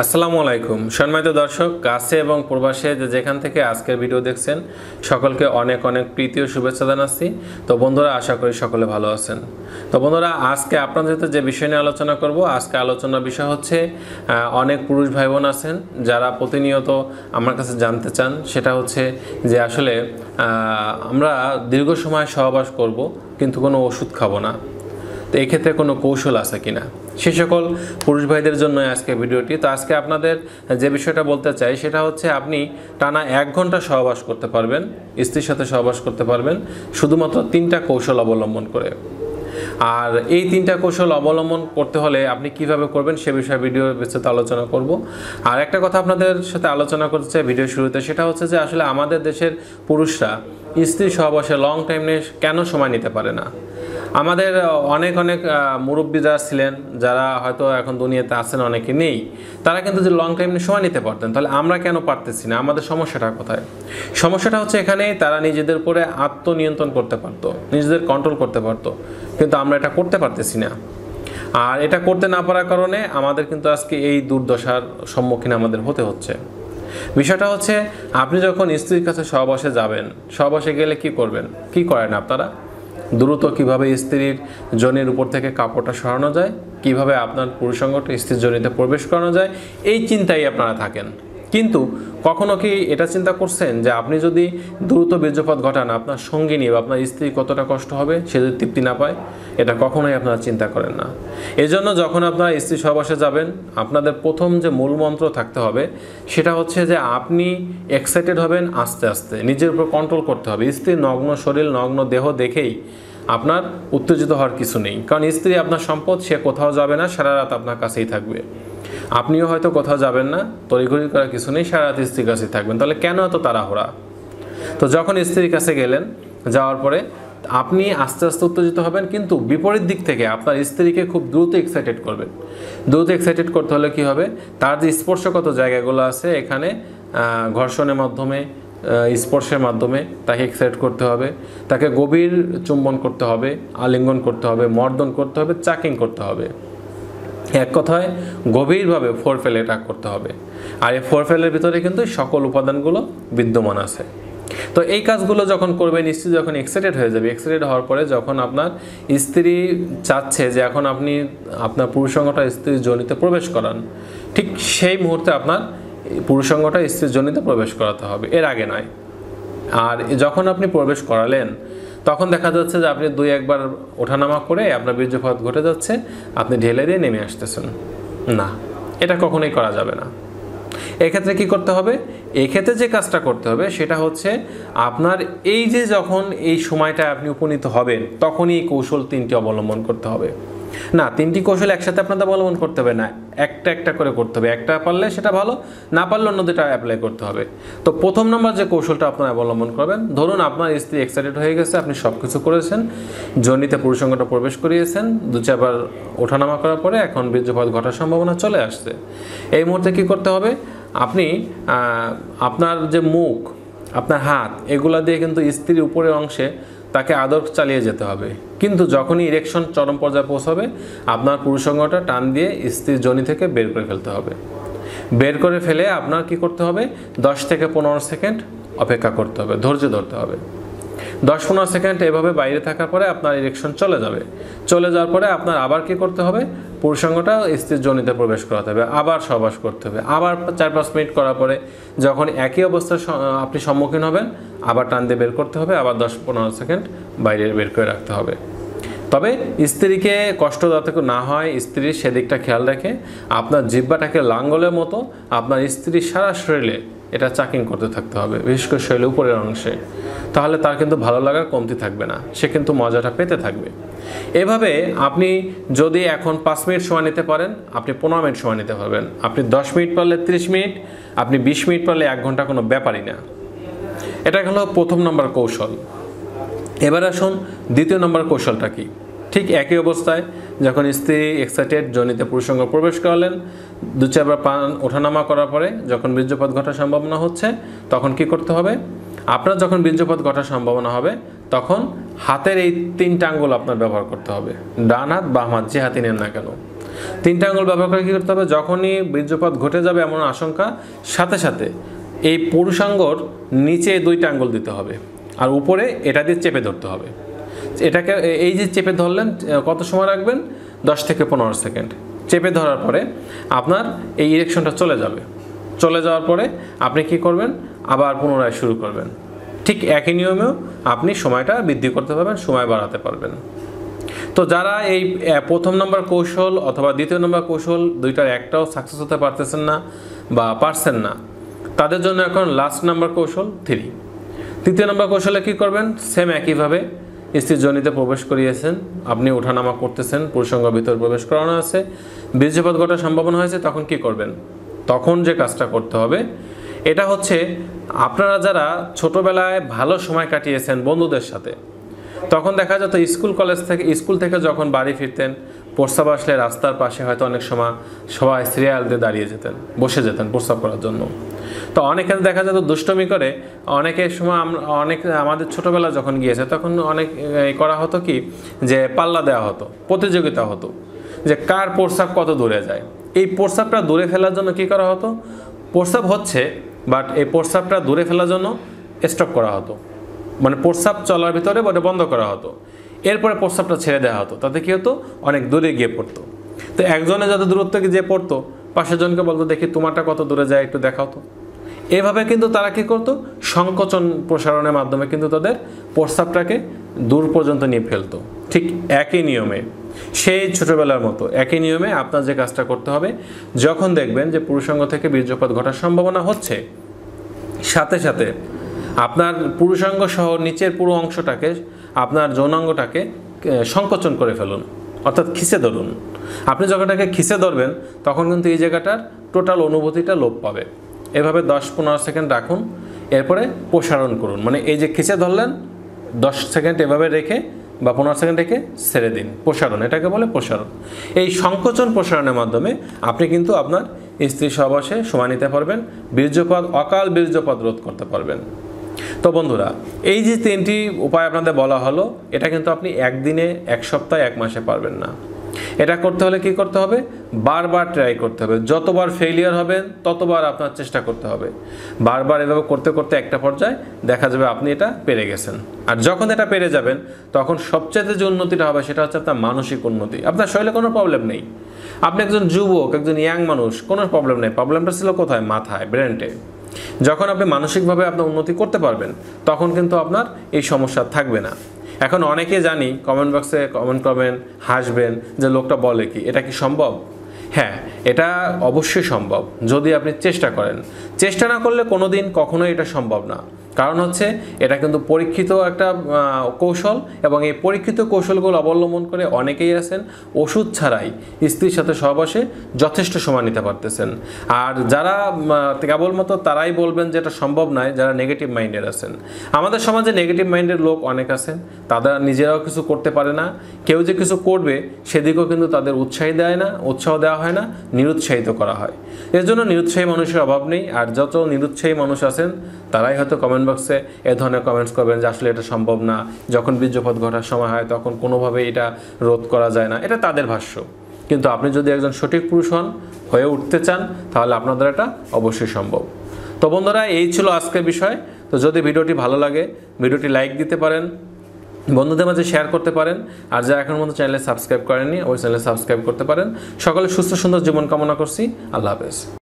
আসসালামু আলাইকুম সম্মানিত দর্শক কাছে এবং প্রবাসে যে যেখান থেকে আজকের ভিডিও দেখছেন সকলকে অনেক অনেক প্রীতি ও শুভেচ্ছা জানাচ্ছি তো বন্ধুরা আশা করি সকলে ভালো আছেন তো বন্ধুরা আজকে আপনাদের সাথে যে বিষয় নিয়ে আলোচনা করব আজকে আলোচনার বিষয় হচ্ছে অনেক পুরুষ ভাই বোন আছেন যারা প্রতিনিয়ত আমার কাছে জানতে চান সেটা হচ্ছে যে আসলে আমরা দীর্ঘ সময় সহবাস করব কিন্তু কোনো ওষুধ খাবো না তো এক্ষেত্রে কোনো কৌশল আছে কি না সে সকল পুরুষ ভাইদের জন্য আজকে ভিডিওটি তো আজকে আপনাদের যে বিষয়টা বলতে চাই সেটা হচ্ছে আপনি টানা এক ঘন্টা সহবাস করতে পারবেন স্ত্রীর সাথে সহবাস করতে পারবেন শুধুমাত্র তিনটা কৌশল অবলম্বন করে আর এই তিনটা কৌশল অবলম্বন করতে হলে আপনি কিভাবে করবেন সে বিষয়ে ভিডিও বিস্তারিত আলোচনা করব আর একটা কথা আপনাদের সাথে আলোচনা করতে চাই ভিডিও শুরুতে সেটা হচ্ছে যে আসলে আমাদের দেশের পুরুষরা স্ত্রী সহবাসে লং টাইম নিয়ে কেন সময় নিতে পারে না আমাদের অনেক অনেক মুরব্বী যারা ছিলেন যারা হয়তো এখন দুনিয়াতে আছেন অনেকে নেই তারা কিন্তু যে লং টাইম সময় নিতে পারতেন তাহলে আমরা কেন পারতেছি না আমাদের সমস্যাটা কোথায় সমস্যাটা হচ্ছে এখানে তারা নিজেদের উপরে আত্মনিয়ন্ত্রণ করতে পারতো নিজেদের কন্ট্রোল করতে পারতো কিন্তু আমরা এটা করতে পারতেছি না আর এটা করতে না পারার কারণে আমাদের কিন্তু আজকে এই দুর্দশার সম্মুখীন আমাদের হতে হচ্ছে বিষয়টা হচ্ছে আপনি যখন স্ত্রীর কাছে সহবাসে যাবেন সহবাসে গেলে কি করবেন কি করেন আপনারা দ্রুত কিভাবে স্ত্রীর জনের উপর থেকে কাপড়টা সরানো যায় কিভাবে আপনার পুরুষাঙ্গটা স্ত্রীর জনিতে প্রবেশ করানো যায় এই চিন্তাই আপনারা থাকেন কিন্তু কখনো কি এটা চিন্তা করছেন যে আপনি যদি দ্রুত বীর্যপাত ঘটান আপনার সঙ্গিনী বা আপনার স্ত্রী কতটা কষ্ট হবে সে যদি তৃপ্তি না পায় এটা কখনোই আপনারা চিন্তা করেন না এজন্য যখন আপনারা স্ত্রী সহবাসে যাবেন আপনাদের প্রথম যে মূল মন্ত্র থাকতে হবে সেটা হচ্ছে যে আপনি এক্সাইটেড হবেন আস্তে আস্তে নিজের উপর কন্ট্রোল করতে হবে স্ত্রী নগ্ন শরীর নগ্ন দেহ দেখেই আপনার উত্তেজিত হওয়ার কিছু নেই কারণ স্ত্রী আপনার সম্পদ সে কোথাও যাবে না সারা রাত আপনার কাছেই থাকবে আপনিও হয়তো কোথাও যাবেন না তড়িঘড়ি করা কিছু নেই সারা রাত স্ত্রীর কাছে থাকবেন তাহলে কেন এত তাড়াহুড়া তো যখন স্ত্রীর কাছে গেলেন যাওয়ার পরে আপনি আস্তে আস্তে উত্তেজিত হবেন কিন্তু বিপরীত দিক থেকে আপনার স্ত্রীকে খুব দ্রুত এক্সাইটেড করবেন দ্রুত এক্সাইটেড করতে হলে কী হবে তার যে স্পর্শগত জায়গাগুলো আছে এখানে ঘর্ষণের মাধ্যমে স্পর্শের মাধ্যমে তাকে এক্সাইট করতে হবে তাকে গভীর চুম্বন করতে হবে আলিঙ্গন করতে হবে মর্দন করতে হবে চাকিং করতে হবে এক কথায় গভীরভাবে ফোর ফেলে এটা করতে হবে আর এই ফোর ফেলের ভিতরে কিন্তু সকল উপাদানগুলো বিদ্যমান আছে তো এই কাজগুলো যখন করবেন স্ত্রী যখন এক্সাইটেড হয়ে যাবে এক্সাইটেড হওয়ার পরে যখন আপনার স্ত্রী চাচ্ছে যে এখন আপনি আপনার পুরুষঙ্গটা স্ত্রীর জনিতে প্রবেশ করান ঠিক সেই মুহূর্তে আপনার পুরুষঙ্গটা স্ত্রীর জনিতে প্রবেশ করাতে হবে এর আগে নয় আর যখন আপনি প্রবেশ করালেন তখন দেখা যাচ্ছে যে আপনি দুই একবার ওঠানামা করে আপনার বীর্যপাত ঘটে যাচ্ছে আপনি ঢেলে দিয়ে নেমে আসতেছেন না এটা কখনোই করা যাবে না এক্ষেত্রে কি করতে হবে এক্ষেত্রে যে কাজটা করতে হবে সেটা হচ্ছে আপনার এই যে যখন এই সময়টা আপনি উপনীত হবেন তখনই কৌশল তিনটি অবলম্বন করতে হবে না তিনটি কৌশল একসাথে আপনাদের অবলম্বন করতে হবে না একটা একটা করে করতে হবে একটা পারলে সেটা ভালো না পারলে অন্য দুটা অ্যাপ্লাই করতে হবে তো প্রথম নম্বর যে কৌশলটা আপনারা অবলম্বন করবেন ধরুন আপনার স্ত্রী এক্সাইটেড হয়ে গেছে আপনি সব কিছু করেছেন জনিতে পুরুষঙ্গটা প্রবেশ করিয়েছেন দু চারবার ওঠানামা করার পরে এখন বীর্যপাত ঘটার সম্ভাবনা চলে আসছে এই মুহূর্তে কি করতে হবে আপনি আপনার যে মুখ আপনার হাত এগুলা দিয়ে কিন্তু স্ত্রীর উপরের অংশে তাকে আদর চালিয়ে যেতে হবে কিন্তু যখনই ইরেকশন চরম পর্যায়ে পৌঁছাবে আপনার পুরুষঙ্গটা টান দিয়ে স্ত্রীর জনি থেকে বের করে ফেলতে হবে বের করে ফেলে আপনার কি করতে হবে দশ থেকে পনেরো সেকেন্ড অপেক্ষা করতে হবে ধৈর্য ধরতে হবে দশ পনেরো সেকেন্ড এভাবে বাইরে থাকার পরে আপনার ইরেকশন চলে যাবে চলে যাওয়ার পরে আপনার আবার কি করতে হবে পুরুষাঙ্গটা স্ত্রীর জনিতে প্রবেশ করাতে হবে আবার সবাস করতে হবে আবার চার পাঁচ মিনিট করার পরে যখন একই অবস্থার আপনি সম্মুখীন হবেন আবার টান দিয়ে বের করতে হবে আবার দশ পনেরো সেকেন্ড বাইরে বের করে রাখতে হবে তবে স্ত্রীকে কষ্ট যাতে না হয় স্ত্রীর সেদিকটা খেয়াল রেখে আপনার জিব্বাটাকে লাঙ্গলের মতো আপনার স্ত্রীর সারা শরীরে এটা চাকিং করতে থাকতে হবে বিশেষ করে শৈল উপরের অংশে তাহলে তার কিন্তু ভালো লাগার কমতি থাকবে না সে কিন্তু মজাটা পেতে থাকবে এভাবে আপনি যদি এখন পাঁচ মিনিট সময় নিতে পারেন আপনি পনেরো মিনিট সময় নিতে পারবেন আপনি দশ মিনিট পারলে ত্রিশ মিনিট আপনি বিশ মিনিট পারলে এক ঘন্টা কোনো ব্যাপারই না এটা হলো প্রথম নম্বর কৌশল এবার আসুন দ্বিতীয় নম্বর কৌশলটা কী ঠিক একই অবস্থায় যখন স্ত্রী এক্সাইটেড জনিতে পুরুষঙ্গ প্রবেশ করালেন দু চারবার পান ওঠানামা করার পরে যখন বীর্যপাত ঘটার সম্ভাবনা হচ্ছে তখন কি করতে হবে আপনার যখন বীর্যপাত ঘটার সম্ভাবনা হবে তখন হাতের এই তিনটা আঙ্গুল আপনার ব্যবহার করতে হবে ডান হাত বা হাত যে হাতি নেন না কেন তিনটা আঙ্গুল ব্যবহার করে কী করতে হবে যখনই বীর্যপাত ঘটে যাবে এমন আশঙ্কা সাথে সাথে এই পুরুষাঙ্গর নিচে দুইটা আঙ্গুল দিতে হবে আর উপরে এটা দিয়ে চেপে ধরতে হবে এটাকে এই যে চেপে ধরলেন কত সময় রাখবেন 10 থেকে পনেরো সেকেন্ড চেপে ধরার পরে আপনার এই ইরেকশনটা চলে যাবে চলে যাওয়ার পরে আপনি কি করবেন আবার পুনরায় শুরু করবেন ঠিক একই নিয়মেও আপনি সময়টা বৃদ্ধি করতে পারবেন সময় বাড়াতে পারবেন তো যারা এই প্রথম নম্বর কৌশল অথবা দ্বিতীয় নম্বর কৌশল দুইটার একটাও সাকসেস হতে পারতেছেন না বা পারছেন না তাদের জন্য এখন লাস্ট নাম্বার কৌশল থ্রি তৃতীয় নম্বর কৌশলে কী করবেন সেম একইভাবে জনিতে প্রবেশ করিয়েছেন আপনি ওঠানামা করতেছেন পুরুষঙ্গ ভিতর প্রবেশ করানো আছে বীর্যপাত ঘটার সম্ভাবনা হয়েছে তখন কি করবেন তখন যে কাজটা করতে হবে এটা হচ্ছে আপনারা যারা ছোটোবেলায় ভালো সময় কাটিয়েছেন বন্ধুদের সাথে তখন দেখা যেত স্কুল কলেজ থেকে স্কুল থেকে যখন বাড়ি ফিরতেন প্রস্তাব আসলে রাস্তার পাশে হয়তো অনেক সময় সবাই সিরিয়াল দিয়ে দাঁড়িয়ে যেতেন বসে যেতেন প্রস্তাব করার জন্য তো অনেকে দেখা যেত দুষ্টমি করে অনেকের সময় আমরা অনেক আমাদের ছোটোবেলা যখন গিয়েছে তখন অনেক করা হতো কি যে পাল্লা দেওয়া হতো প্রতিযোগিতা হতো যে কার প্রস্রাব কত দূরে যায় এই প্রস্রাবটা দূরে ফেলার জন্য কি করা হতো প্রস্রাব হচ্ছে বাট এই প্রস্রাবটা দূরে ফেলার জন্য স্টপ করা হতো মানে প্রস্রাব চলার ভিতরে বটে বন্ধ করা হতো এরপরে প্রস্তাবটা ছেড়ে দেওয়া হতো তাতে কী হতো অনেক দূরে গিয়ে পড়তো তো একজনে যত দূরত্ব গিয়ে যে পড়তো পাশের জনকে বলতো দেখি তোমারটা কত দূরে যায় একটু দেখাও তো এভাবে কিন্তু তারা কী করতো সংকোচন প্রসারণের মাধ্যমে কিন্তু তাদের প্রস্তাবটাকে দূর পর্যন্ত নিয়ে ফেলতো ঠিক একই নিয়মে সেই ছোটোবেলার মতো একই নিয়মে আপনার যে কাজটা করতে হবে যখন দেখবেন যে পুরুষাঙ্গ থেকে বীর্যপাত ঘটার সম্ভাবনা হচ্ছে সাথে সাথে আপনার পুরুষাঙ্গ সহ নিচের পুরো অংশটাকে আপনার যৌনাঙ্গটাকে সংকোচন করে ফেলুন অর্থাৎ খিসে ধরুন আপনি জায়গাটাকে খিসে ধরবেন তখন কিন্তু এই জায়গাটার টোটাল অনুভূতিটা লোপ পাবে এভাবে দশ পনেরো সেকেন্ড রাখুন এরপরে প্রসারণ করুন মানে এই যে খিসে ধরলেন দশ সেকেন্ড এভাবে রেখে বা পনেরো সেকেন্ড রেখে ছেড়ে দিন প্রসারণ এটাকে বলে প্রসারণ এই সংকোচন প্রসারণের মাধ্যমে আপনি কিন্তু আপনার স্ত্রী সহবাসে সময় নিতে পারবেন বীর্যপাত অকাল বীর্যপাত রোধ করতে পারবেন তো বন্ধুরা এই যে তিনটি উপায় আপনাদের বলা হলো এটা কিন্তু আপনি একদিনে এক সপ্তাহে এক মাসে পারবেন না এটা করতে হলে কি করতে হবে বারবার ট্রাই করতে হবে যতবার ফেলিয়ার হবেন ততবার আপনার চেষ্টা করতে হবে বারবার এভাবে করতে করতে একটা পর্যায়ে দেখা যাবে আপনি এটা পেরে গেছেন আর যখন এটা পেরে যাবেন তখন সবচেয়ে যে উন্নতিটা হবে সেটা হচ্ছে আপনার মানসিক উন্নতি আপনার শরীরে কোনো প্রবলেম নেই আপনি একজন যুবক একজন ইয়াং মানুষ কোনো প্রবলেম নেই প্রবলেমটা ছিল কোথায় মাথায় ব্রেনটে যখন আপনি মানসিকভাবে আপনার উন্নতি করতে পারবেন তখন কিন্তু আপনার এই সমস্যা থাকবে না এখন অনেকে জানি কমেন্ট বক্সে কমেন্ট করবেন হাসবেন যে লোকটা বলে কি এটা কি সম্ভব হ্যাঁ এটা অবশ্যই সম্ভব যদি আপনি চেষ্টা করেন চেষ্টা না করলে কোনো দিন কখনোই এটা সম্ভব না কারণ হচ্ছে এটা কিন্তু পরীক্ষিত একটা কৌশল এবং এই পরীক্ষিত কৌশলগুলো অবলম্বন করে অনেকেই আছেন ওষুধ ছাড়াই স্ত্রীর সাথে সহবাসে যথেষ্ট সময় নিতে পারতেছেন আর যারা কেবলমাত্র তারাই বলবেন যে এটা সম্ভব নয় যারা নেগেটিভ মাইন্ডের আছেন আমাদের সমাজে নেগেটিভ মাইন্ডের লোক অনেক আছেন তারা নিজেরাও কিছু করতে পারে না কেউ যে কিছু করবে সেদিকেও কিন্তু তাদের উৎসাহী দেয় না উৎসাহ দেওয়া হয় না নিরুৎসাহিত করা হয় এর জন্য নিরুৎসাহী মানুষের অভাব নেই আর যত নিরুৎসাহী মানুষ আছেন তারাই হয়তো কমেন্ট কমেন্ট বক্সে এ ধরনের কমেন্টস করবেন যে আসলে এটা সম্ভব না যখন বীর্যপথ ঘটার সময় হয় তখন কোনোভাবে এটা রোধ করা যায় না এটা তাদের ভাষ্য কিন্তু আপনি যদি একজন সঠিক পুরুষ হন হয়ে উঠতে চান তাহলে আপনাদের এটা অবশ্যই সম্ভব তো বন্ধুরা এই ছিল আজকের বিষয় তো যদি ভিডিওটি ভালো লাগে ভিডিওটি লাইক দিতে পারেন বন্ধুদের মাঝে শেয়ার করতে পারেন আর যারা এখন মতো চ্যানেলে সাবস্ক্রাইব করেননি ওই চ্যানেলে সাবস্ক্রাইব করতে পারেন সকলে সুস্থ সুন্দর জীবন কামনা করছি আল্লাহ হাফেজ